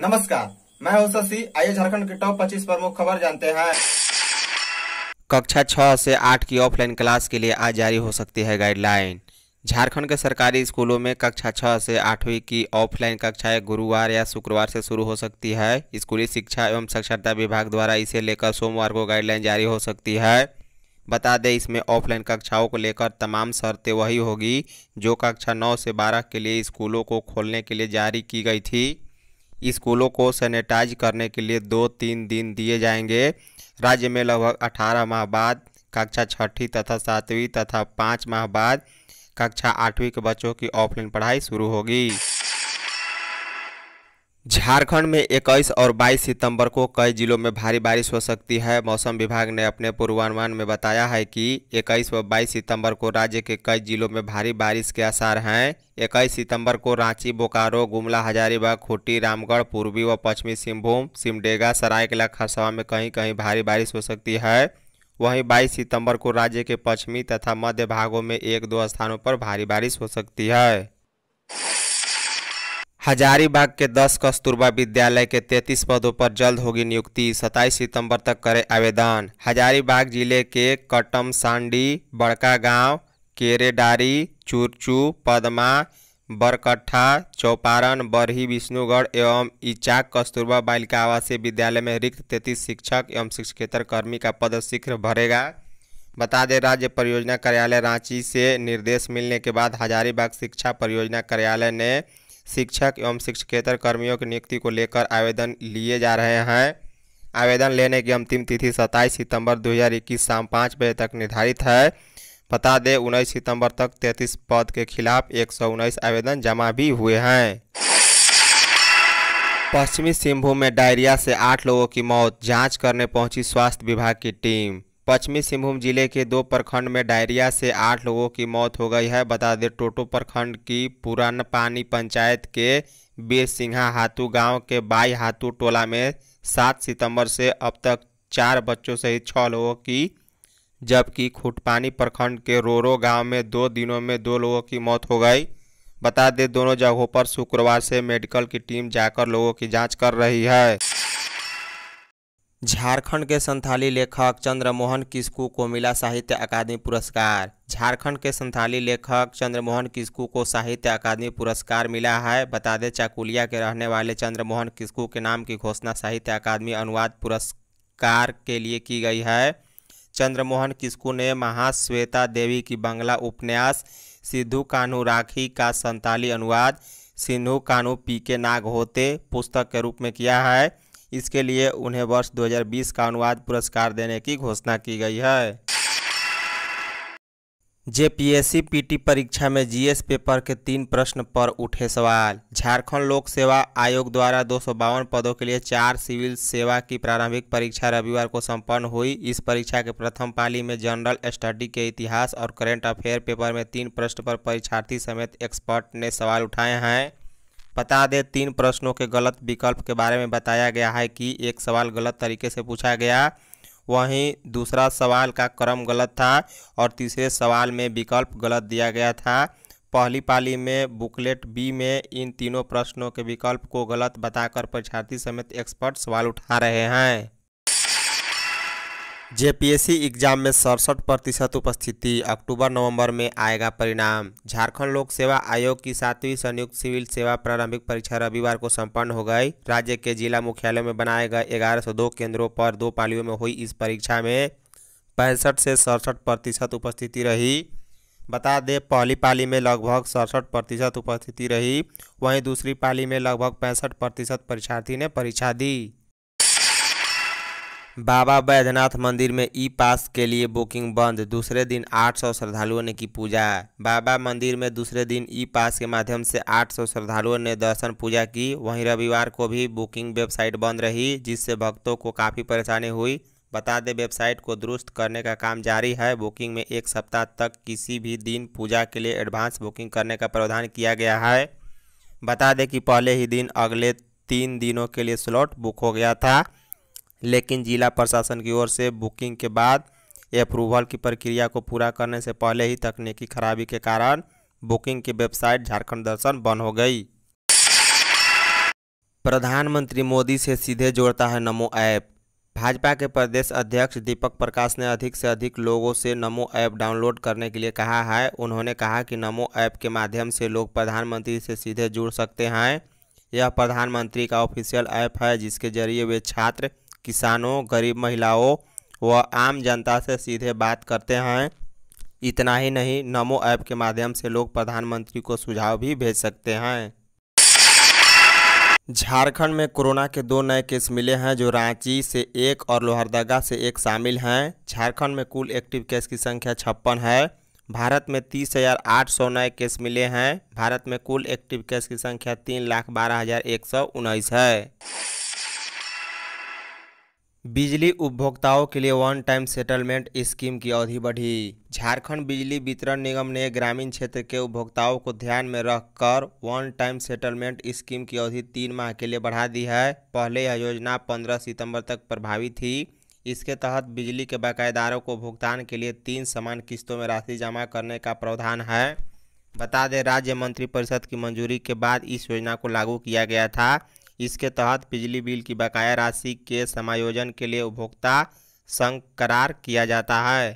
नमस्कार मैं हूं शशि आइए झारखंड के टॉप 25 प्रमुख खबर जानते हैं कक्षा छह से आठ की ऑफलाइन क्लास के लिए आज जारी हो सकती है गाइडलाइन झारखंड के सरकारी स्कूलों में कक्षा छः से आठवीं की ऑफलाइन कक्षाएं गुरुवार या शुक्रवार से शुरू हो सकती है स्कूली शिक्षा एवं साक्षरता विभाग द्वारा इसे लेकर सोमवार को गाइडलाइन जारी हो सकती है बता दें इसमें ऑफलाइन कक्षाओं को लेकर तमाम शर्तें वही होगी जो कक्षा नौ से बारह के लिए स्कूलों को खोलने के लिए जारी की गई थी स्कूलों को सैनिटाइज करने के लिए दो तीन दिन दिए जाएंगे राज्य में लगभग 18 माह बाद कक्षा छठी तथा सातवीं तथा पाँच माह बाद कक्षा आठवीं के बच्चों की ऑफलाइन पढ़ाई शुरू होगी झारखंड में 21 और 22 सितंबर को कई जिलों में भारी बारिश हो सकती है मौसम विभाग ने अपने पूर्वानुमान में बताया है कि 21 व 22 सितंबर को राज्य के कई जिलों में भारी बारिश के आसार हैं 21 सितंबर को रांची बोकारो गुमला हजारीबाग खूंटी रामगढ़ पूर्वी व पश्चिमी सिंहभूम सिमडेगा सरायकला खरसवा में कहीं कहीं भारी बारिश हो सकती है वहीं बाईस सितम्बर को राज्य के पश्चिमी तथा मध्य भागों में एक दो स्थानों पर भारी बारिश हो सकती है हजारीबाग के 10 कस्तूरबा विद्यालय के 33 पदों पर जल्द होगी नियुक्ति 27 सितंबर तक करें आवेदन हजारीबाग जिले के सांडी बड़का गांव केरेडारी चुरचू पदमा बरकट्ठा चौपारण बरही विष्णुगढ़ एवं इचाक कस्तूरबा बालिका आवासीय विद्यालय में रिक्त तैतीस शिक्षक एवं शिक्षकेतर कर्मी का पद शीघ्र भरेगा बता दें राज्य परियोजना कार्यालय रांची से निर्देश मिलने के बाद हजारीबाग शिक्षा परियोजना कार्यालय ने शिक्षक एवं शिक्षकेतर कर्मियों की नियुक्ति को लेकर आवेदन लिए जा रहे हैं आवेदन लेने की अंतिम तिथि 27 सितंबर 2021 शाम पाँच बजे तक निर्धारित है बता दें उन्नीस सितंबर तक 33 पद के खिलाफ एक आवेदन जमा भी हुए हैं पश्चिमी सिंहभूम में डायरिया से आठ लोगों की मौत जांच करने पहुंची स्वास्थ्य विभाग की टीम पश्चिमी सिंहभूम जिले के दो प्रखंड में डायरिया से आठ लोगों की मौत हो गई है बता दें टोटो प्रखंड की पुरान पानी पंचायत के बीर सिंघा हाथू गांव के बाई हाथू टोला में सात सितंबर से अब तक चार बच्चों सहित छः लोगों की जबकि खुटपानी प्रखंड के रोरो गांव में दो दिनों में दो लोगों की मौत हो गई बता दें दोनों जगहों पर शुक्रवार से मेडिकल की टीम जाकर लोगों की जाँच कर रही है झारखंड के संथाली लेखक चंद्रमोहन किस्कू को मिला साहित्य अकादमी पुरस्कार झारखंड के संथाली लेखक चंद्रमोहन किस्कू को साहित्य अकादमी पुरस्कार मिला है बता दें चाकुलिया के रहने वाले चंद्रमोहन किस्कू के नाम की घोषणा साहित्य अकादमी अनुवाद पुरस्कार के लिए की गई है चंद्रमोहन किस्कू ने महाश्वेता देवी की बंगला उपन्यास सिद्धू कान्हू राखी का संताली अनुवाद सिंधु कानू पी के नाग होते पुस्तक के रूप में किया है इसके लिए उन्हें वर्ष 2020 का अनुवाद पुरस्कार देने की घोषणा की गई है जेपीएससी पीटी परीक्षा में जीएस पेपर के तीन प्रश्न पर उठे सवाल झारखंड लोक सेवा आयोग द्वारा दो पदों के लिए चार सिविल सेवा की प्रारंभिक परीक्षा रविवार को संपन्न हुई इस परीक्षा के प्रथम पाली में जनरल स्टडी के इतिहास और करेंट अफेयर पेपर में तीन प्रश्न पर परीक्षार्थी समेत एक्सपर्ट ने सवाल उठाए हैं बता दें तीन प्रश्नों के गलत विकल्प के बारे में बताया गया है कि एक सवाल गलत तरीके से पूछा गया वहीं दूसरा सवाल का क्रम गलत था और तीसरे सवाल में विकल्प गलत दिया गया था पहली पाली में बुकलेट बी में इन तीनों प्रश्नों के विकल्प को गलत बताकर परीक्षार्थी समेत एक्सपर्ट सवाल उठा रहे हैं जेपीएससी एग्जाम में सड़सठ प्रतिशत उपस्थिति अक्टूबर नवंबर में आएगा परिणाम झारखंड लोक सेवा आयोग की सातवीं संयुक्त सिविल सेवा प्रारंभिक परीक्षा रविवार को संपन्न हो गई राज्य के जिला मुख्यालय में बनाए गए ग्यारह दो केंद्रों पर दो पालियों में हुई इस परीक्षा में पैंसठ से सड़सठ प्रतिशत उपस्थिति रही बता दें पहली पाली में लगभग सड़सठ प्रतिशत उपस्थिति रही वहीं दूसरी पाली में लगभग पैंसठ प्रतिशत परीक्षार्थी ने परीक्षा दी बाबा बैद्यनाथ मंदिर में ई पास के लिए बुकिंग बंद दूसरे दिन 800 श्रद्धालुओं ने की पूजा बाबा मंदिर में दूसरे दिन ई पास के माध्यम से 800 श्रद्धालुओं ने दर्शन पूजा की वहीं रविवार को भी बुकिंग वेबसाइट बंद रही जिससे भक्तों को काफ़ी परेशानी हुई बता दें वेबसाइट को दुरुस्त करने का काम जारी है बुकिंग में एक सप्ताह तक किसी भी दिन पूजा के लिए एडवांस बुकिंग करने का प्रावधान किया गया है बता दें कि पहले ही दिन अगले तीन दिनों के लिए स्लॉट बुक हो गया था लेकिन जिला प्रशासन की ओर से बुकिंग के बाद अप्रूवल की प्रक्रिया को पूरा करने से पहले ही तकनीकी खराबी के कारण बुकिंग की वेबसाइट झारखंड दर्शन बंद हो गई प्रधानमंत्री मोदी से सीधे जोड़ता है नमो ऐप भाजपा के प्रदेश अध्यक्ष दीपक प्रकाश ने अधिक से अधिक लोगों से नमो ऐप डाउनलोड करने के लिए कहा है उन्होंने कहा कि नमो ऐप के माध्यम से लोग प्रधानमंत्री से सीधे जुड़ सकते हैं यह प्रधानमंत्री का ऑफिशियल ऐप है जिसके जरिए वे छात्र किसानों गरीब महिलाओं व आम जनता से सीधे बात करते हैं इतना ही नहीं नमो ऐप के माध्यम से लोग प्रधानमंत्री को सुझाव भी भेज सकते हैं झारखंड में कोरोना के दो नए केस मिले हैं जो रांची से एक और लोहरदगा से एक शामिल हैं झारखंड में कुल एक्टिव केस की संख्या छप्पन है भारत में तीस हज़ार आठ सौ नए केस मिले हैं भारत में कुल एक्टिव केस की संख्या तीन लाख बारह हज़ार एक सौ उन्नीस है बिजली उपभोक्ताओं के लिए वन टाइम सेटलमेंट स्कीम की अवधि बढ़ी झारखंड बिजली वितरण निगम ने ग्रामीण क्षेत्र के उपभोक्ताओं को ध्यान में रखकर वन टाइम सेटलमेंट स्कीम की अवधि तीन माह के लिए बढ़ा दी है पहले यह योजना पंद्रह सितंबर तक प्रभावी थी इसके तहत बिजली के बकायेदारों को भुगतान के लिए तीन समान किस्तों में राशि जमा करने का प्रावधान है बता दें राज्य मंत्रिपरिषद की मंजूरी के बाद इस योजना को लागू किया गया था इसके तहत बिजली बिल की बकाया राशि के समायोजन के लिए उपभोक्ता संघ करार किया जाता है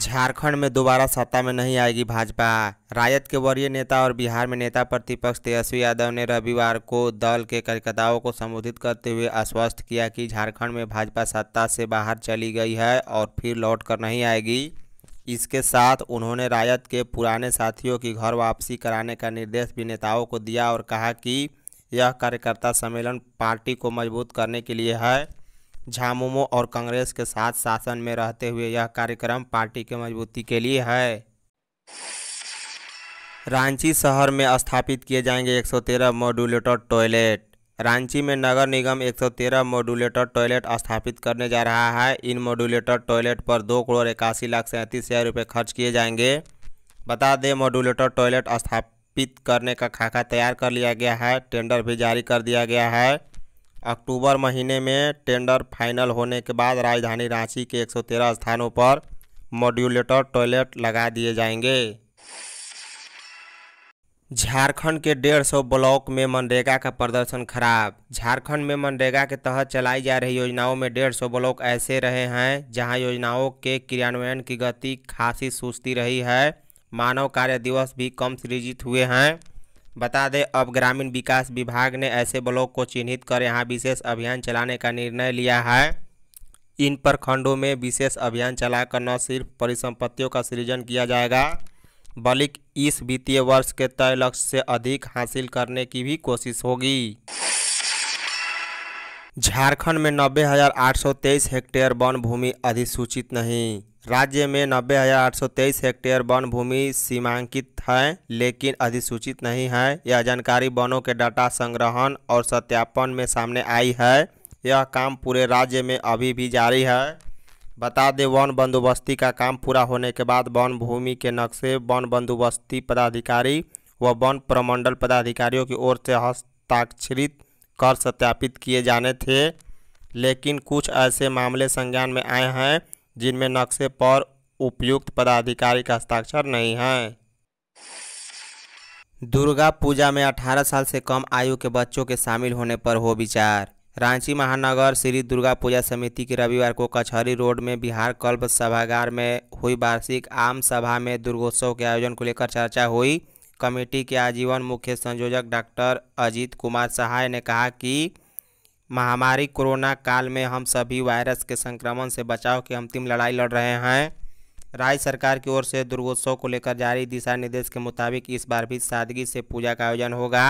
झारखंड में दोबारा सत्ता में नहीं आएगी भाजपा राजद के वरीय नेता और बिहार में नेता प्रतिपक्ष तेजस्वी यादव ने रविवार को दल के कार्यकर्ताओं को संबोधित करते हुए आश्वस्त किया कि झारखंड में भाजपा सत्ता से बाहर चली गई है और फिर लौट कर नहीं आएगी इसके साथ उन्होंने रायत के पुराने साथियों की घर वापसी कराने का निर्देश भी नेताओं को दिया और कहा कि यह कार्यकर्ता सम्मेलन पार्टी को मजबूत करने के लिए है झामुमो और कांग्रेस के साथ शासन में रहते हुए यह कार्यक्रम पार्टी के मजबूती के लिए है रांची शहर में स्थापित किए जाएंगे 113 मॉड्यूलेटर टॉयलेट रांची में नगर निगम 113 मॉड्यूलेटर टॉयलेट स्थापित करने जा रहा है इन मॉड्यूलेटर टॉयलेट पर दो करोड़ इक्यासी लाख सैंतीस हज़ार रुपये खर्च किए जाएंगे बता दें मॉड्यूलेटर टॉयलेट स्थापित करने का खाका तैयार कर लिया गया है टेंडर भी जारी कर दिया गया है अक्टूबर महीने में टेंडर फाइनल होने के बाद राजधानी रांची के एक स्थानों पर मॉड्यूलेटर टॉयलेट लगा दिए जाएंगे झारखंड के डेढ़ सौ ब्लॉक में मनरेगा का प्रदर्शन खराब झारखंड में मनरेगा के तहत चलाई जा रही योजनाओं में डेढ़ सौ ब्लॉक ऐसे रहे हैं जहां योजनाओं के क्रियान्वयन की गति खासी सुस्ती रही है मानव कार्य दिवस भी कम सृजित हुए हैं बता दें अब ग्रामीण विकास विभाग ने ऐसे ब्लॉक को चिन्हित कर यहाँ विशेष अभियान चलाने का निर्णय लिया है इन प्रखंडों में विशेष अभियान चलाकर न सिर्फ परिसंपत्तियों का सृजन किया जाएगा बल्कि इस वित्तीय वर्ष के तय लक्ष्य से अधिक हासिल करने की भी कोशिश होगी झारखंड में नब्बे हजार आठ सौ तेईस हेक्टेयर वन भूमि अधिसूचित नहीं राज्य में नब्बे हजार आठ सौ तेईस हेक्टेयर वन भूमि सीमांकित है लेकिन अधिसूचित नहीं है यह जानकारी वनों के डाटा संग्रहण और सत्यापन में सामने आई है यह काम पूरे राज्य में अभी भी जारी है बता दें वन बंदोबस्ती का काम पूरा होने के बाद वन भूमि के नक्शे वन बंदोबस्ती पदाधिकारी व वन प्रमंडल पदाधिकारियों की ओर से हस्ताक्षरित कर सत्यापित किए जाने थे लेकिन कुछ ऐसे मामले संज्ञान में आए हैं जिनमें नक्शे पर उपयुक्त पदाधिकारी का हस्ताक्षर नहीं है दुर्गा पूजा में 18 साल से कम आयु के बच्चों के शामिल होने पर हो विचार रांची महानगर श्री दुर्गा पूजा समिति की रविवार को कचहरी रोड में बिहार कल्ब सभागार में हुई वार्षिक आम सभा में दुर्गोत्सव के आयोजन को लेकर चर्चा हुई कमेटी के आजीवन मुख्य संयोजक डॉक्टर अजीत कुमार सहाय ने कहा कि महामारी कोरोना काल में हम सभी वायरस के संक्रमण से बचाव की अंतिम लड़ाई लड़ रहे हैं राज्य सरकार की ओर से दुर्गोत्सव को लेकर जारी दिशा निर्देश के मुताबिक इस बार भी सादगी से पूजा का आयोजन होगा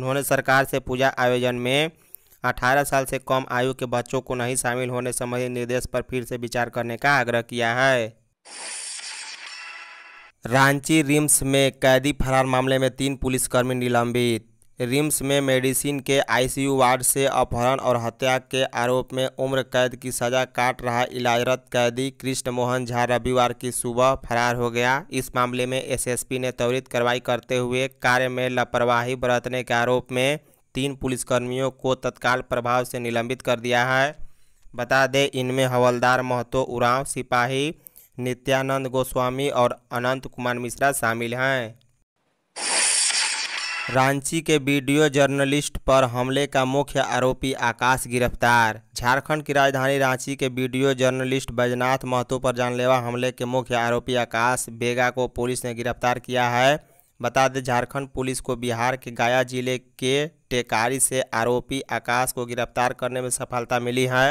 उन्होंने सरकार से पूजा आयोजन में 18 साल से कम आयु के बच्चों को नहीं शामिल होने संबंधी निर्देश पर फिर से विचार करने का आग्रह किया है रांची रिम्स में कैदी फरार मामले में तीन पुलिसकर्मी निलंबित रिम्स में मेडिसिन के आईसीयू वार्ड से अपहरण और हत्या के आरोप में उम्र कैद की सजा काट रहा इलाजरत कैदी कृष्ण मोहन झा रविवार की सुबह फरार हो गया इस मामले में एसएसपी ने त्वरित कार्रवाई करते हुए कार्य में लापरवाही बरतने के आरोप में तीन पुलिसकर्मियों को तत्काल प्रभाव से निलंबित कर दिया है बता दें इनमें हवलदार महतो उरांव सिपाही नित्यानंद गोस्वामी और अनंत कुमार मिश्रा शामिल हैं रांची के वीडियो जर्नलिस्ट पर हमले का मुख्य आरोपी आकाश गिरफ्तार झारखंड की राजधानी रांची के वीडियो जर्नलिस्ट बैजनाथ महतो पर जानलेवा हमले के मुख्य आरोपी आकाश बेगा को पुलिस ने गिरफ्तार किया है बता दें झारखंड पुलिस को बिहार के गया जिले के टेकारी से आरोपी आकाश को गिरफ्तार करने में सफलता मिली है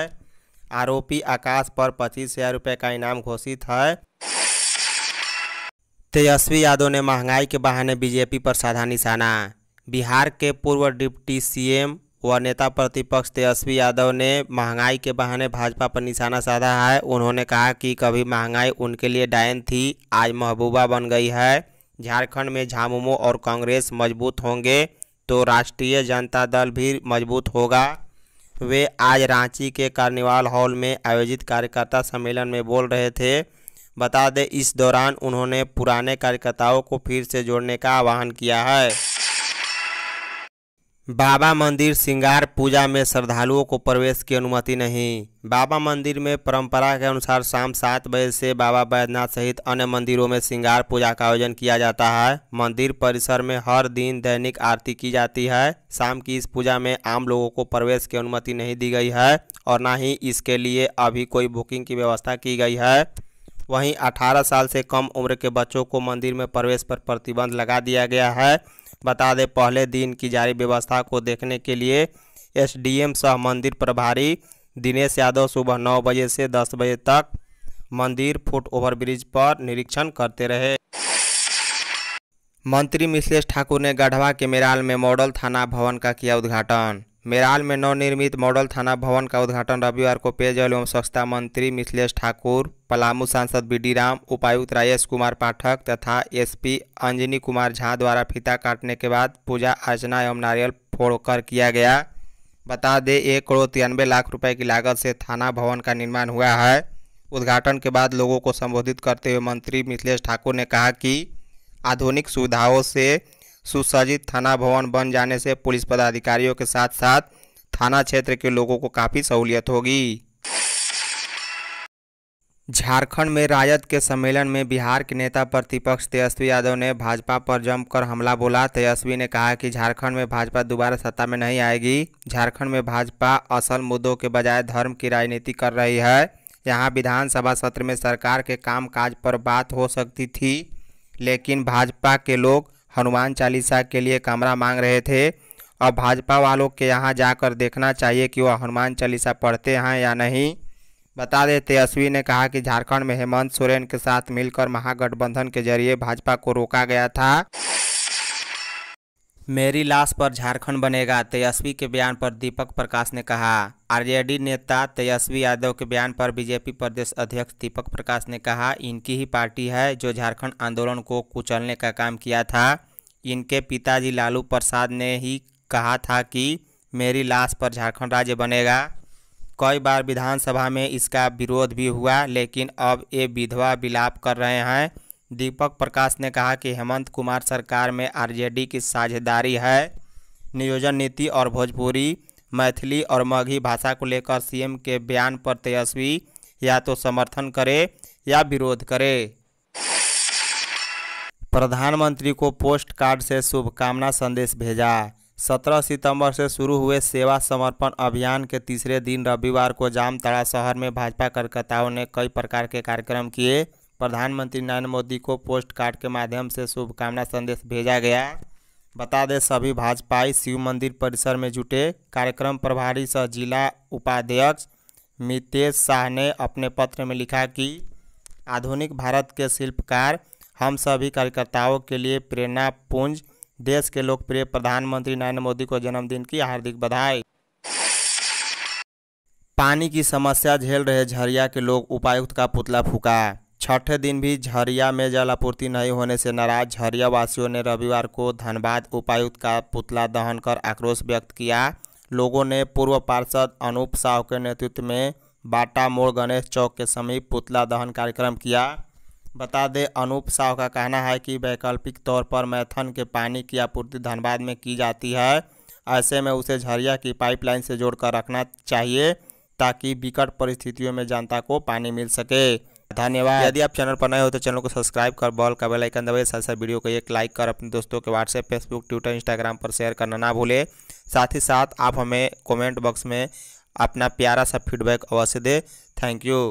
आरोपी आकाश पर पच्चीस हजार रुपये का इनाम घोषित है तेजस्वी यादव ने महंगाई के बहाने बीजेपी पर साधा निशाना बिहार के पूर्व डिप्टी सीएम व नेता प्रतिपक्ष तेजस्वी यादव ने महंगाई के बहाने भाजपा पर निशाना साधा है उन्होंने कहा कि कभी महंगाई उनके लिए डायन थी आज महबूबा बन गई है झारखंड में झामुमो और कांग्रेस मजबूत होंगे तो राष्ट्रीय जनता दल भी मजबूत होगा वे आज रांची के कार्निवाल हॉल में आयोजित कार्यकर्ता सम्मेलन में बोल रहे थे बता दें इस दौरान उन्होंने पुराने कार्यकर्ताओं को फिर से जोड़ने का आह्वान किया है बाबा मंदिर श्रृंगार पूजा में श्रद्धालुओं को प्रवेश की अनुमति नहीं बाबा मंदिर में परंपरा के अनुसार शाम सात बजे से बाबा बैद्यनाथ सहित अन्य मंदिरों में श्रृंगार पूजा का आयोजन किया जाता है मंदिर परिसर में हर दिन दैनिक आरती की जाती है शाम की इस पूजा में आम लोगों को प्रवेश की अनुमति नहीं दी गई है और न ही इसके लिए अभी कोई बुकिंग की व्यवस्था की गई है वहीं अठारह साल से कम उम्र के बच्चों को मंदिर में प्रवेश पर प्रतिबंध लगा दिया गया है बता दें पहले दिन की जारी व्यवस्था को देखने के लिए एसडीएम सह मंदिर प्रभारी दिनेश यादव सुबह नौ बजे से दस बजे तक मंदिर फुट ओवर ब्रिज पर निरीक्षण करते रहे मंत्री मिश्लेष ठाकुर ने गढ़वा के मेराल में मॉडल थाना भवन का किया उद्घाटन मेराल में नवनिर्मित मॉडल थाना भवन का उद्घाटन रविवार को पेयजल एवं स्वच्छता मंत्री मिथिलेश ठाकुर पलामू सांसद बी डी राम उपायुक्त राजेश कुमार पाठक तथा एसपी अंजनी कुमार झा द्वारा फीता काटने के बाद पूजा अर्चना एवं नारियल फोड़कर किया गया बता दें एक करोड़ तिरानवे लाख रुपए की लागत से थाना भवन का निर्माण हुआ है उद्घाटन के बाद लोगों को संबोधित करते हुए मंत्री मिथिलेश ठाकुर ने कहा कि आधुनिक सुविधाओं से सुसज्जित थाना भवन बन जाने से पुलिस पदाधिकारियों के साथ साथ थाना क्षेत्र के लोगों को काफ़ी सहूलियत होगी झारखंड में राजद के सम्मेलन में बिहार के नेता प्रतिपक्ष तेजस्वी यादव ने भाजपा पर जमकर हमला बोला तेजस्वी ने कहा कि झारखंड में भाजपा दोबारा सत्ता में नहीं आएगी झारखंड में भाजपा असल मुद्दों के बजाय धर्म की राजनीति कर रही है यहाँ विधानसभा सत्र में सरकार के कामकाज पर बात हो सकती थी लेकिन भाजपा के लोग हनुमान चालीसा के लिए कमरा मांग रहे थे अब भाजपा वालों के यहाँ जाकर देखना चाहिए कि वह हनुमान चालीसा पढ़ते हैं या नहीं बता दें तेजस्वी ने कहा कि झारखंड में हेमंत सोरेन के साथ मिलकर महागठबंधन के जरिए भाजपा को रोका गया था मेरी लाश पर झारखंड बनेगा तेजस्वी के बयान पर दीपक प्रकाश ने कहा आरजेडी नेता तेजस्वी यादव के बयान पर बीजेपी प्रदेश अध्यक्ष दीपक प्रकाश ने कहा इनकी ही पार्टी है जो झारखंड आंदोलन को कुचलने का काम किया था इनके पिताजी लालू प्रसाद ने ही कहा था कि मेरी लाश पर झारखंड राज्य बनेगा कई बार विधानसभा में इसका विरोध भी हुआ लेकिन अब ये विधवा विलाप कर रहे हैं दीपक प्रकाश ने कहा कि हेमंत कुमार सरकार में आरजेडी की साझेदारी है नियोजन नीति और भोजपुरी मैथिली और मघी भाषा को लेकर सीएम के बयान पर तेजस्वी या तो समर्थन करे या विरोध करे प्रधानमंत्री को पोस्ट कार्ड से शुभकामना संदेश भेजा 17 सितंबर से शुरू हुए सेवा समर्पण अभियान के तीसरे दिन रविवार को जामताड़ा शहर में भाजपा कार्यकर्ताओं ने कई प्रकार के कार्यक्रम किए प्रधानमंत्री नरेंद्र मोदी को पोस्ट कार्ड के माध्यम से शुभकामना संदेश भेजा गया बता दें सभी भाजपाई शिव मंदिर परिसर में जुटे कार्यक्रम प्रभारी सह जिला उपाध्यक्ष मितेश शाह ने अपने पत्र में लिखा कि आधुनिक भारत के शिल्पकार हम सभी कार्यकर्ताओं के लिए प्रेरणा पुंज देश के लोकप्रिय प्रधानमंत्री नरेंद्र मोदी को जन्मदिन की हार्दिक बधाई पानी की समस्या झेल रहे झरिया के लोग उपायुक्त का पुतला फूका छठे दिन भी झरिया में जल आपूर्ति नहीं होने से नाराज झरिया वासियों ने रविवार को धनबाद उपायुक्त का पुतला दहन कर आक्रोश व्यक्त किया लोगों ने पूर्व पार्षद अनूप साहु के नेतृत्व में बाटा मोड़ गणेश चौक के समीप पुतला दहन कार्यक्रम किया बता दें अनूप साहु का कहना है कि वैकल्पिक तौर पर मैथन के पानी की आपूर्ति धनबाद में की जाती है ऐसे में उसे झरिया की पाइपलाइन से जोड़कर रखना चाहिए ताकि विकट परिस्थितियों में जनता को पानी मिल सके धन्यवाद यदि आप चैनल पर नए हो तो चैनल को सब्सक्राइब कर बॉल का बेलाइकन दबाए साथ साथ वीडियो को एक लाइक कर अपने दोस्तों के व्हाट्सएप फेसबुक ट्विटर इंस्टाग्राम पर शेयर करना ना भूले साथ ही साथ आप हमें कॉमेंट बॉक्स में अपना प्यारा सा फीडबैक अवश्य दें थैंक यू